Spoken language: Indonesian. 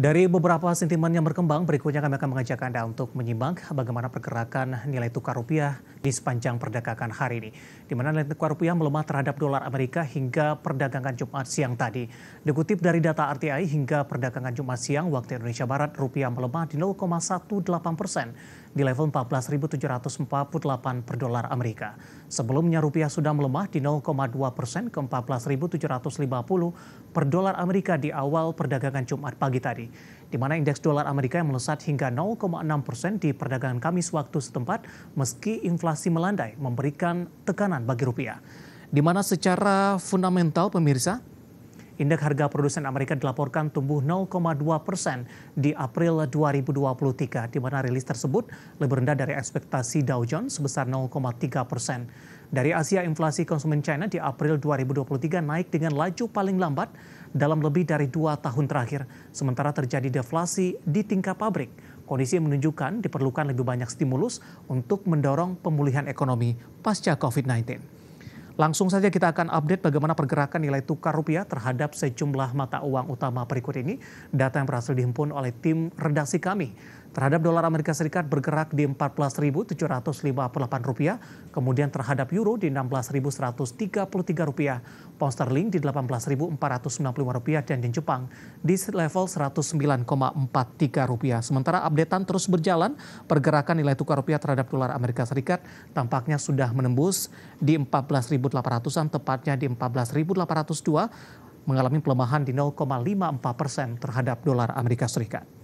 Dari beberapa sentimen yang berkembang, berikutnya kami akan mengajak Anda untuk menyimak bagaimana pergerakan nilai tukar rupiah di sepanjang perdagangan hari ini. Di mana nilai tukar rupiah melemah terhadap dolar Amerika hingga perdagangan Jumat siang tadi. Dikutip dari data RTI hingga perdagangan Jumat siang waktu Indonesia Barat, rupiah melemah di 0,18 persen di level 14.748 per dolar Amerika. Sebelumnya rupiah sudah melemah di 0,2 persen ke 14.750 per dolar Amerika di awal perdagangan Jumat pagi tadi di mana indeks dolar Amerika yang melesat hingga 0,6 persen di perdagangan Kamis waktu setempat meski inflasi melandai memberikan tekanan bagi rupiah. Di mana secara fundamental pemirsa, indeks harga produsen Amerika dilaporkan tumbuh 0,2 persen di April 2023, di mana rilis tersebut lebih rendah dari ekspektasi Dow Jones sebesar 0,3 persen. Dari Asia, inflasi konsumen China di April 2023 naik dengan laju paling lambat dalam lebih dari dua tahun terakhir. Sementara terjadi deflasi di tingkat pabrik. Kondisi menunjukkan diperlukan lebih banyak stimulus untuk mendorong pemulihan ekonomi pasca COVID-19. Langsung saja kita akan update bagaimana pergerakan nilai tukar rupiah terhadap sejumlah mata uang utama berikut ini. Data yang berhasil dihimpun oleh tim redaksi kami. Terhadap dolar Amerika Serikat bergerak di 14.758 rupiah, kemudian terhadap euro di 16.133 rupiah, pound sterling di 18.495 rupiah, dan di Jepang di level 109,43 rupiah. Sementara updatean terus berjalan, pergerakan nilai tukar rupiah terhadap dolar Amerika Serikat tampaknya sudah menembus di 14.800-an, tepatnya di 14.802, mengalami pelemahan di 0,54 persen terhadap dolar Amerika Serikat.